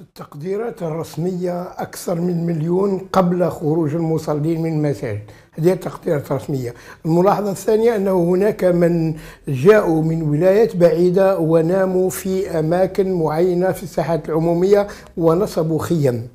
التقديرات الرسمية أكثر من مليون قبل خروج المصلين من المساجد هذه التقديرات الرسمية الملاحظة الثانية أنه هناك من جاءوا من ولايات بعيدة وناموا في أماكن معينة في الساحات العمومية ونصبوا خيم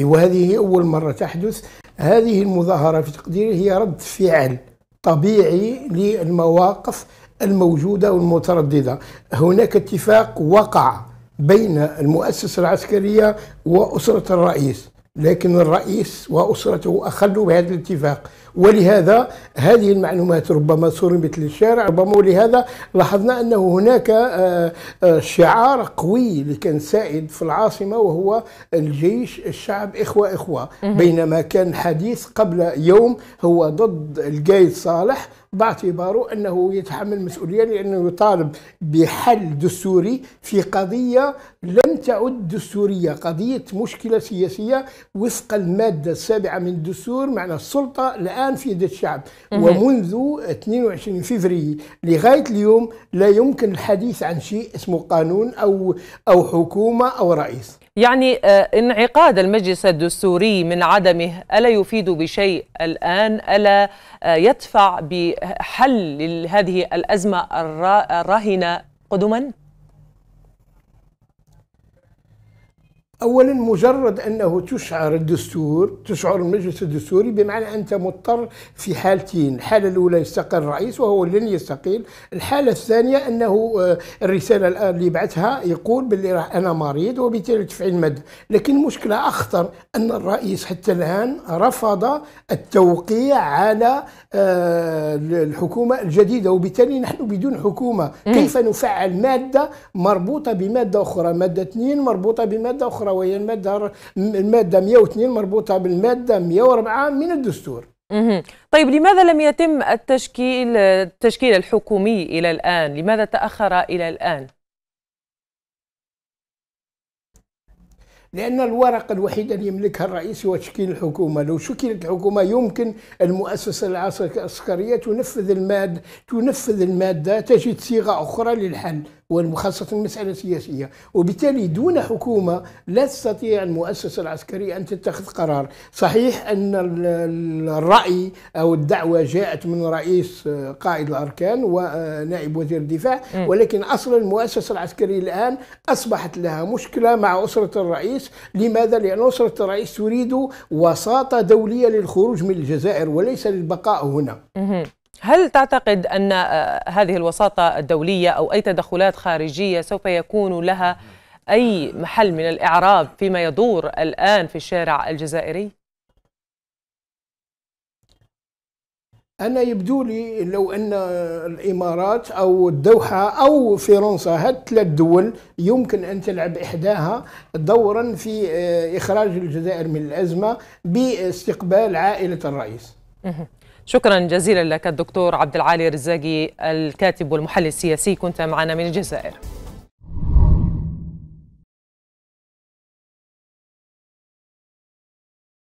وهذه أول مرة تحدث هذه المظاهرة في تقديري هي رد فعل طبيعي للمواقف الموجودة والمترددة هناك اتفاق وقع بين المؤسسة العسكرية وأسرة الرئيس لكن الرئيس وأسرته أخلوا بهذا الاتفاق ولهذا هذه المعلومات ربما صرمت للشارع ربما ولهذا لاحظنا أنه هناك آه، آه، شعار قوي اللي كان سائد في العاصمة وهو الجيش الشعب إخوة إخوة بينما كان حديث قبل يوم هو ضد القايد صالح باعتباره انه يتحمل مسؤوليه لانه يطالب بحل دستوري في قضيه لم تعد دستوريه، قضيه مشكله سياسيه وفق الماده السابعه من الدستور معنى السلطه الان في يد الشعب ومنذ 22 فبراير لغايه اليوم لا يمكن الحديث عن شيء اسمه قانون او او حكومه او رئيس. يعني آه، انعقاد المجلس الدستوري من عدمه ألا يفيد بشيء الآن ألا آه، يدفع بحل لهذه الأزمة الراهنة قدما؟ اولا مجرد انه تشعر الدستور تشعر المجلس الدستوري بمعنى انت مضطر في حالتين الحاله الاولى يستقيل الرئيس وهو لن يستقيل الحاله الثانيه انه آه، الرساله الان اللي بعثها يقول باللي راح انا مريض وبالتالي تفعيل المد لكن مشكله اخطر ان الرئيس حتى الان رفض التوقيع على آه، الحكومه الجديده وبالتالي نحن بدون حكومه كيف نفعل ماده مربوطه بماده اخرى ماده اثنين مربوطه بماده اخرى أخرى وهي المادة المادة 102 مربوطة بالمادة 104 من الدستور طيب لماذا لم يتم التشكيل التشكيل الحكومي إلى الآن؟ لماذا تأخر إلى الآن؟ لأن الورقة الوحيدة اللي يملكها الرئيس هو تشكيل الحكومة لو شكلت الحكومة يمكن المؤسسة العسكرية تنفذ المادة تنفذ المادة تجد صيغة أخرى للحل وخاصة المسألة السياسية وبالتالي دون حكومة لا تستطيع المؤسسة العسكرية أن تتخذ قرار صحيح أن الرأي أو الدعوة جاءت من رئيس قائد الأركان ونائب وزير الدفاع ولكن أصلا المؤسسة العسكرية الآن أصبحت لها مشكلة مع أسرة الرئيس الرئيس لماذا؟ لأن أسرة الرئيس تريد وساطة دولية للخروج من الجزائر وليس للبقاء هنا هل تعتقد أن آه، هذه الوساطة الدولية أو أي تدخلات خارجية سوف يكون لها أي محل من الإعراب فيما يدور الآن في الشارع الجزائري؟ انا يبدو لي لو ان الامارات او الدوحه او فرنسا هاد ثلاث دول يمكن ان تلعب احداها دورا في آه، اخراج الجزائر من الازمه باستقبال عائله الرئيس شكرا جزيلا لك الدكتور عبد العالي الرزاقي الكاتب والمحلل السياسي كنت معنا من الجزائر